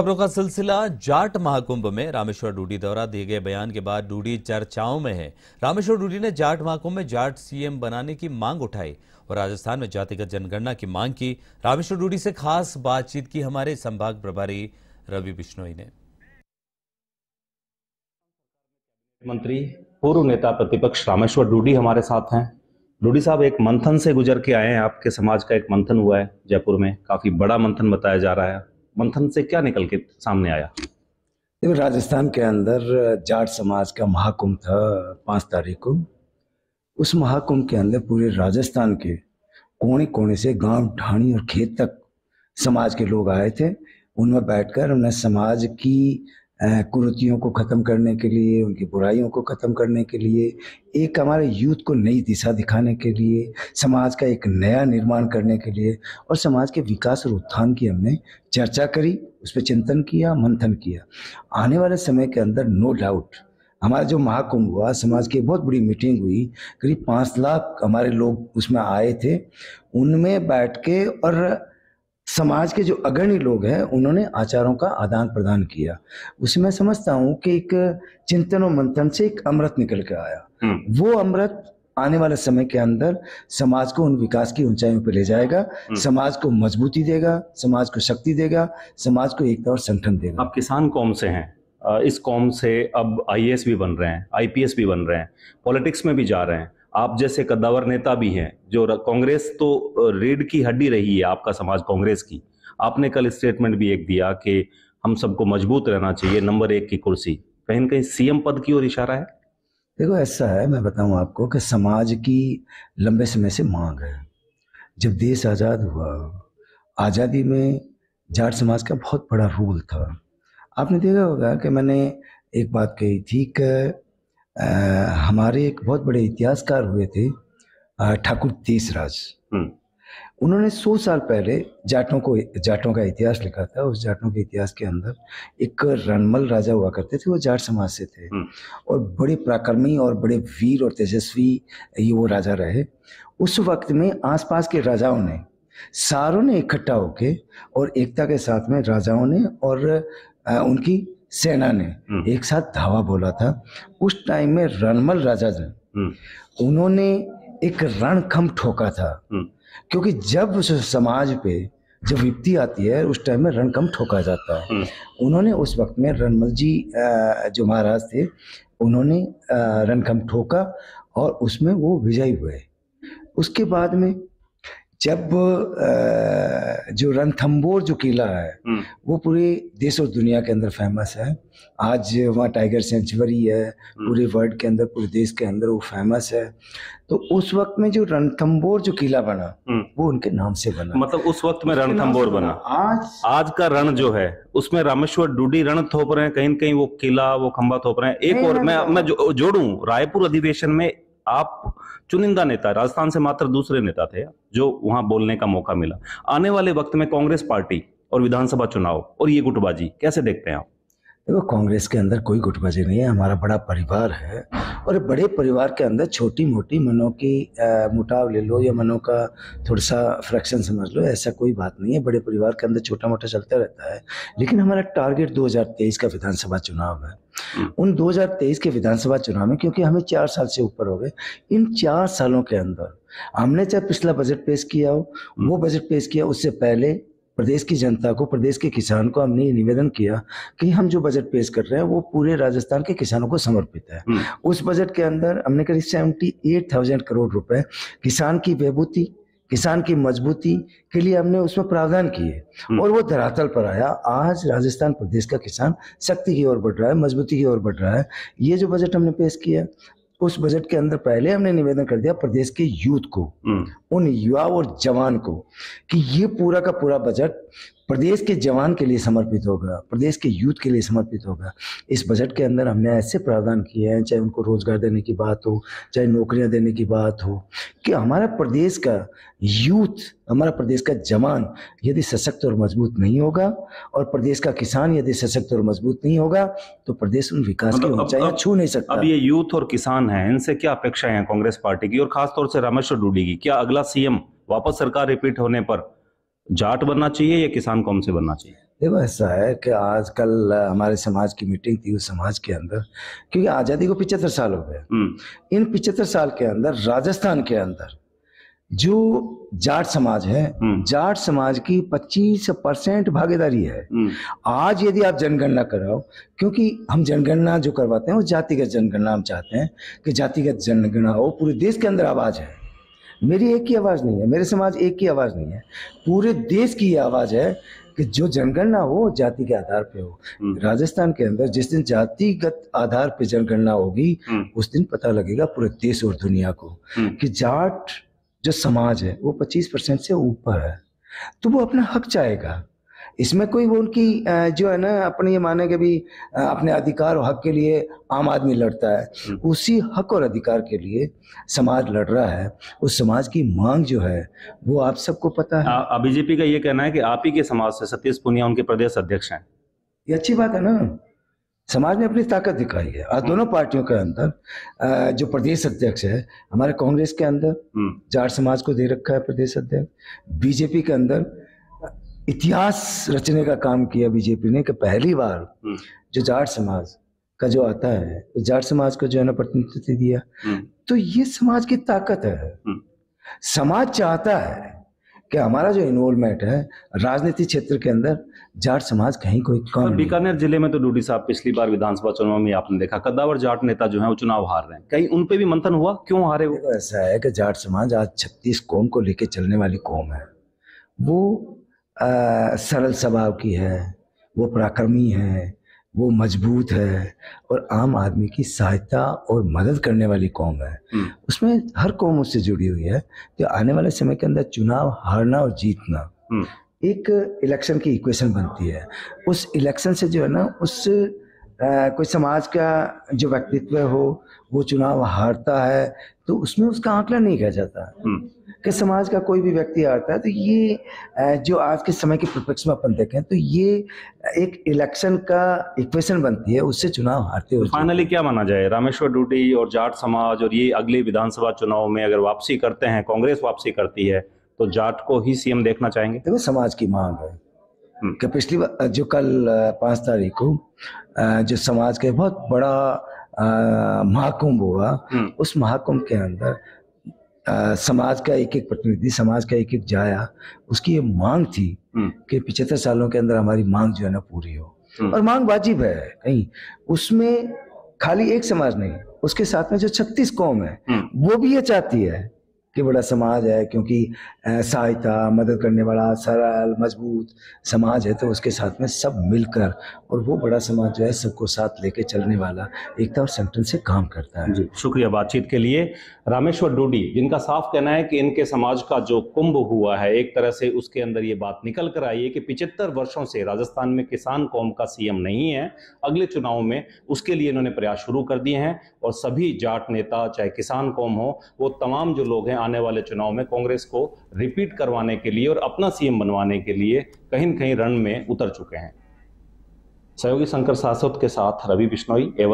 खबरों का सिलसिला जाट महाकुंभ में रामेश्वर डूडी द्वारा दिए गए बयान के बाद डूडी चर्चाओं में है रामेश्वर डूडी ने जाट महाकुंभ में जाट सीएम बनाने की मांग उठाई और राजस्थान में जातिगत जनगणना की मांग की रामेश्वर डूडी से खास बातचीत की हमारे संभाग प्रभारी रवि बिश्नोई ने मंत्री पूर्व नेता प्रतिपक्ष रामेश्वर डूडी हमारे साथ हैं डूडी साहब एक मंथन से गुजर के आए हैं आपके समाज का एक मंथन हुआ है जयपुर में काफी बड़ा मंथन बताया जा रहा है मंथन से क्या निकल के सामने आया देखो राजस्थान के अंदर जाट समाज का महाकुंभ था पाँच तारीख को उस महाकुंभ के अंदर पूरे राजस्थान के कोने कोने से गांव ढाणी और खेत तक समाज के लोग आए थे उनमें बैठकर उन्हें समाज की कुरुतियों को ख़त्म करने के लिए उनकी बुराइयों को ख़त्म करने के लिए एक हमारे यूथ को नई दिशा दिखाने के लिए समाज का एक नया निर्माण करने के लिए और समाज के विकास और उत्थान की हमने चर्चा करी उस पर चिंतन किया मंथन किया आने वाले समय के अंदर नो डाउट हमारा जो महाकुंभ हुआ समाज की बहुत बड़ी मीटिंग हुई करीब पाँच लाख हमारे लोग उसमें आए थे उनमें बैठ के और समाज के जो अग्रणी लोग हैं उन्होंने आचारों का आदान प्रदान किया उसे मैं समझता हूँ कि एक चिंतन और मंथन से एक अमृत निकल के आया हम्म। वो अमृत आने वाले समय के अंदर समाज को उन विकास की ऊंचाइयों पर ले जाएगा हम्म। समाज को मजबूती देगा समाज को शक्ति देगा समाज को एकता और संगठन देगा आप किसान कौम से हैं इस कौम से अब आई भी बन रहे हैं आई भी बन रहे हैं पॉलिटिक्स में भी जा रहे हैं आप जैसे कद्दावर नेता भी हैं जो कांग्रेस तो रीढ़ की हड्डी रही है आपका समाज कांग्रेस की आपने कल स्टेटमेंट भी एक दिया कि हम सबको मजबूत रहना चाहिए नंबर एक की कुर्सी कहीं ना कहीं सीएम पद की ओर इशारा है देखो ऐसा है मैं बताऊं आपको कि समाज की लंबे समय से मांग है जब देश आज़ाद हुआ आज़ादी में जाट समाज का बहुत बड़ा रोल था आपने देखा होगा कि मैंने एक बात कही थी कि हमारे एक बहुत बड़े इतिहासकार हुए थे ठाकुर तेसराज हम्म। उन्होंने 100 साल पहले जाटों को जाटों का इतिहास लिखा था उस जाटों के इतिहास के अंदर एक रणमल राजा हुआ करते थे वो जाट समाज से थे हम्म। और बड़े पराक्रमी और बड़े वीर और तेजस्वी ये वो राजा रहे उस वक्त में आसपास के राजाओं ने सारों ने इकट्ठा होके और एकता के साथ में राजाओं ने और आ, उनकी सेना ने हम्म। एक साथ धावा बोला था उस टाइम में रणमल राजा जो हम्म। उन्होंने एक रणखम ठोका था क्योंकि जब समाज पे जब विपत्ति आती है उस टाइम में रणकम ठोका जाता है हम्म। उन्होंने उस वक्त में रणमल जी जो महाराज थे उन्होंने रणकम ठोका और उसमें वो विजयी हुए उसके बाद में जब जो रणथम्बोर जो किला है हम्म। वो पूरे देश और दुनिया के अंदर फेमस है आज वहाँ टाइगर सेंचुरी है हम्म। पूरे वर्ल्ड के अंदर पूरे देश के अंदर वो फेमस है तो उस वक्त में जो रणथम्बोर जो किला बना हम्म। वो उनके नाम से बना मतलब उस वक्त में रणथम्बोर बना आज आज का रण जो है उसमें रामेश्वर डूडी रण थोप रहे हैं कहीं कहीं वो किला वो खंबा थोप रहे हैं एक और मैं मैं जोड़ू रायपुर अधिवेशन में आप चुनिंदा नेता राजस्थान से मात्र दूसरे नेता थे जो वहां बोलने का मौका मिला आने वाले वक्त में कांग्रेस पार्टी और विधानसभा चुनाव और ये गुटबाजी कैसे देखते हैं आप देखो कांग्रेस के अंदर कोई गुटबाजी नहीं है हमारा बड़ा परिवार है और बड़े परिवार के अंदर छोटी मोटी मनो की मुटाव ले लो या मनो का थोड़ा सा फ्रैक्शन समझ लो ऐसा कोई बात नहीं है बड़े परिवार के अंदर छोटा मोटा चलता रहता है लेकिन हमारा टारगेट 2023 का विधानसभा चुनाव है हम्म। उन 2023 के विधानसभा चुनाव में क्योंकि हमें चार साल से ऊपर हो गए इन चार सालों के अंदर हमने चाहे पिछला बजट पेश किया हो हम्म। वो बजट पेश किया उससे पहले प्रदेश की जनता को प्रदेश के किसान को हमने ये निवेदन किया कि हम जो बजट पेश कर रहे हैं वो पूरे राजस्थान के किसानों को समर्पित है हम्म। उस बजट के अंदर हमने करीब सेवेंटी एट थाउजेंड करोड़ रुपए किसान की बेबूती किसान की मजबूती के लिए हमने उसमें प्रावधान किए हम्म। और वो धरातल पर आया आज राजस्थान प्रदेश का किसान शक्ति की ओर बढ़ रहा है मजबूती की ओर बढ़ रहा है ये जो बजट हमने पेश किया उस बजट के अंदर पहले हमने निवेदन कर दिया प्रदेश के यूथ को हम्म। उन युवा और जवान को कि ये पूरा का पूरा बजट प्रदेश के जवान के लिए समर्पित होगा प्रदेश के यूथ के लिए समर्पित होगा इस बजट के अंदर हमने ऐसे प्रावधान किए हैं चाहे उनको रोज़गार देने की बात हो चाहे नौकरियां देने की बात हो कि हमारा प्रदेश का यूथ हमारा प्रदेश का जवान यदि सशक्त और मजबूत नहीं होगा और प्रदेश का किसान यदि सशक्त और मजबूत नहीं होगा तो प्रदेश उन विकास की मतलब ऊंचाई छू नहीं सकता अब ये यूथ और किसान है इनसे क्या अपेक्षाएं हैं कांग्रेस पार्टी की और खासतौर से रामेश्वर डूडी की क्या अगला सीएम वापस सरकार रिपीट होने पर जाट बनना चाहिए या किसान कौन से बनना चाहिए देखो ऐसा है कि आजकल हमारे समाज की मीटिंग थी उस समाज के अंदर क्योंकि आज़ादी को पिचहत्तर साल हो गए हम्म। इन पिचहत्तर साल के अंदर राजस्थान के अंदर जो जाट समाज है हम्म। जाट समाज की 25 परसेंट भागीदारी है हम्म। आज यदि आप जनगणना कराओ क्योंकि हम जनगणना जो करवाते हैं वो जातिगत जनगणना हम चाहते हैं कि जातिगत जनगणना हो पूरे देश के अंदर आवाज है मेरी एक की आवाज़ नहीं है मेरे समाज एक की आवाज़ नहीं है पूरे देश की ये आवाज़ है कि जो जनगणना हो जाति के आधार पे हो हम्म। राजस्थान के अंदर जिस दिन जातिगत आधार पे जनगणना होगी हम्म। उस दिन पता लगेगा पूरे देश और दुनिया को हम्म। कि जाट जो समाज है वो 25 परसेंट से ऊपर है तो वो अपना हक चाहेगा इसमें कोई वो उनकी जो है ना अपने ये माने के भी अपने अधिकार और हक के लिए आम आदमी लड़ता है हम्म। उसी हक और अधिकार के लिए समाज लड़ रहा है उस समाज की मांग जो है वो आप सबको पता है बीजेपी का ये कहना है कि आप ही के समाज से सतीश पुनिया उनके प्रदेश अध्यक्ष हैं ये अच्छी बात है ना समाज ने अपनी ताकत दिखाई है और हम्म। दोनों पार्टियों के अंदर जो प्रदेश अध्यक्ष है हमारे कांग्रेस के अंदर हम्म। जाट समाज को दे रखा है प्रदेश अध्यक्ष बीजेपी के अंदर इतिहास रचने का काम किया बीजेपी ने कि पहली बार हम्म। जो जाट समाज का जो आता है तो जाट समाज को जो है ना प्रतिनिधित्व दिया हम्म। तो ये समाज की ताकत है हम्म। समाज चाहता है कि हमारा जो इन्वॉल्वमेंट है राजनीति क्षेत्र के अंदर जाट समाज कहीं कोई कम बीकानेर जिले में तो डूडी साहब पिछली बार विधानसभा चुनाव में आपने देखा कद्दावर जाट नेता जो है वो चुनाव हार रहे हैं कहीं उन पे भी मंथन हुआ क्यों हारे वो ऐसा है कि जाट समाज आज छत्तीस कौम को लेकर चलने वाली कौम है वो सरल स्वभाव की है वो पराक्रमी है वो मजबूत है और आम आदमी की सहायता और मदद करने वाली कौम है हम्म। उसमें हर कौम उससे जुड़ी हुई है तो आने वाले समय के अंदर चुनाव हारना और जीतना हम्म। एक इलेक्शन की इक्वेशन बनती है उस इलेक्शन से जो है ना उस आ, कोई समाज का जो व्यक्तित्व हो वो चुनाव हारता है तो उसमें उसका आंकलन नहीं किया जाता हम्म। कि समाज का कोई भी व्यक्ति आता है तो ये जो आज के समय के परिप्रेक्ष्य में अपन देखें तो ये एक इलेक्शन का इक्वेशन बनती है उससे चुनाव हारते हुए फाइनली क्या माना जाए रामेश्वर डूडी और जाट समाज और ये अगले विधानसभा चुनाव में अगर वापसी करते हैं कांग्रेस वापसी करती है तो जाट को ही सीएम देखना चाहेंगे देखो समाज की मांग है हम्म। कि पिछली जो कल पाँच तारीख को जो समाज के बहुत बड़ा महाकुंभ हुआ हम्म। उस महाकुंभ के अंदर आ, समाज का एक एक प्रतिनिधि समाज का एक एक जाया उसकी ये मांग थी हम्म। कि पिछहत्तर सालों के अंदर हमारी मांग जो है ना पूरी हो हम्म। और मांग वाजिब है कहीं उसमें खाली एक समाज नहीं उसके साथ में जो छत्तीस कौम है हम्म। वो भी ये चाहती है कि बड़ा समाज है क्योंकि सहायता मदद करने वाला सरल मजबूत समाज है तो उसके साथ में सब मिलकर और वो बड़ा समाज जो है सबको साथ लेके चलने वाला एकता और संगठन से काम करता है जी शुक्रिया बातचीत के लिए रामेश्वर डोडी जिनका साफ कहना है कि इनके समाज का जो कुंभ हुआ है एक तरह से उसके अंदर ये बात निकल कर आई है कि पिछहत्तर वर्षों से राजस्थान में किसान कौम का सीएम नहीं है अगले चुनाव में उसके लिए इन्होंने प्रयास शुरू कर दिए हैं और सभी जाट नेता चाहे किसान कौम हो वो तमाम जो लोग हैं आने वाले चुनाव में कांग्रेस को रिपीट करवाने के लिए और अपना सीएम बनवाने के लिए कहीं न कहीं रण में उतर चुके हैं सहयोगी शंकर सासवत के साथ रवि बिश्नोई एवं